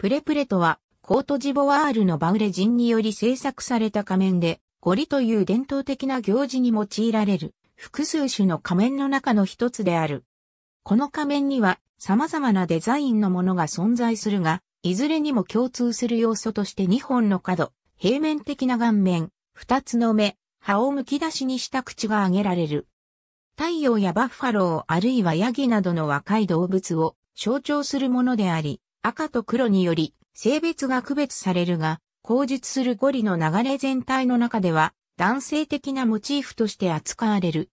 プレプレとは、コートジボワールのバウレ人により制作された仮面で、ゴリという伝統的な行事に用いられる、複数種の仮面の中の一つである。この仮面には、様々なデザインのものが存在するが、いずれにも共通する要素として2本の角、平面的な顔面、2つの目、歯をむき出しにした口が挙げられる。太陽やバッファローあるいはヤギなどの若い動物を象徴するものであり、赤と黒により性別が区別されるが、口述するゴリの流れ全体の中では男性的なモチーフとして扱われる。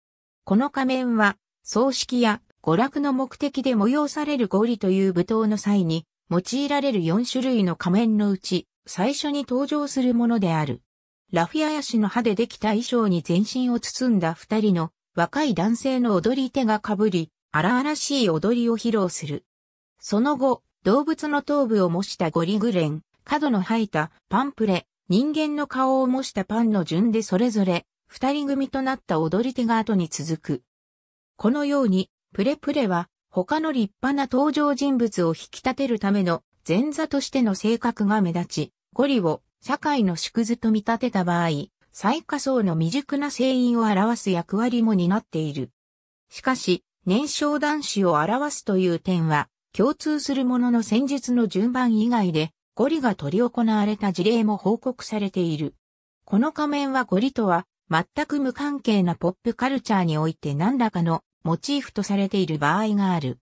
この仮面は、葬式や娯楽の目的で催されるゴリという舞踏の際に用いられる4種類の仮面のうち最初に登場するものである。ラフィアヤシの歯でできた衣装に全身を包んだ二人の若い男性の踊り手が被り、荒々しい踊りを披露する。その後、動物の頭部を模したゴリグレン、角の生えたパンプレ、人間の顔を模したパンの順でそれぞれ、二人組となった踊り手が後に続く。このように、プレプレは、他の立派な登場人物を引き立てるための前座としての性格が目立ち、ゴリを社会の縮図と見立てた場合、最下層の未熟な声員を表す役割も担っている。しかし、年少男子を表すという点は、共通するものの戦術の順番以外で、ゴリが取り行われた事例も報告されている。この仮面はゴリとは、全く無関係なポップカルチャーにおいて何らかのモチーフとされている場合がある。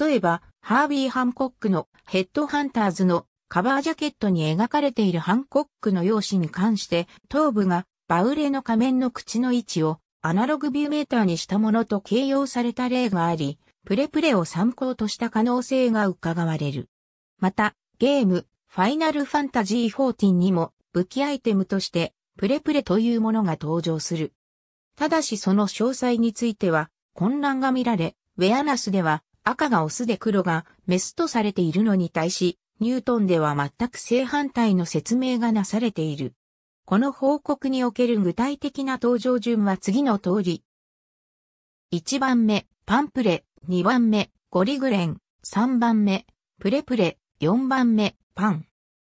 例えば、ハービー・ハンコックのヘッドハンターズのカバージャケットに描かれているハンコックの容姿に関して、頭部がバウレの仮面の口の位置をアナログビューメーターにしたものと形容された例があり、プレプレを参考とした可能性が伺われる。また、ゲーム、ファイナルファンタジー14にも武器アイテムとしてプレプレというものが登場する。ただしその詳細については混乱が見られ、ウェアナスでは赤がオスで黒がメスとされているのに対し、ニュートンでは全く正反対の説明がなされている。この報告における具体的な登場順は次の通り。1番目、パンプレ、2番目、ゴリグレン、3番目、プレプレ、4番目、パン。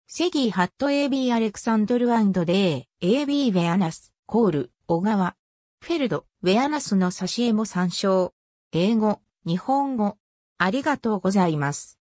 セギーハット AB アレクサンドルデー、AB ウェアナス、コール、小川。フェルド、ウェアナスの挿絵も参照。英語、日本語。ありがとうございます。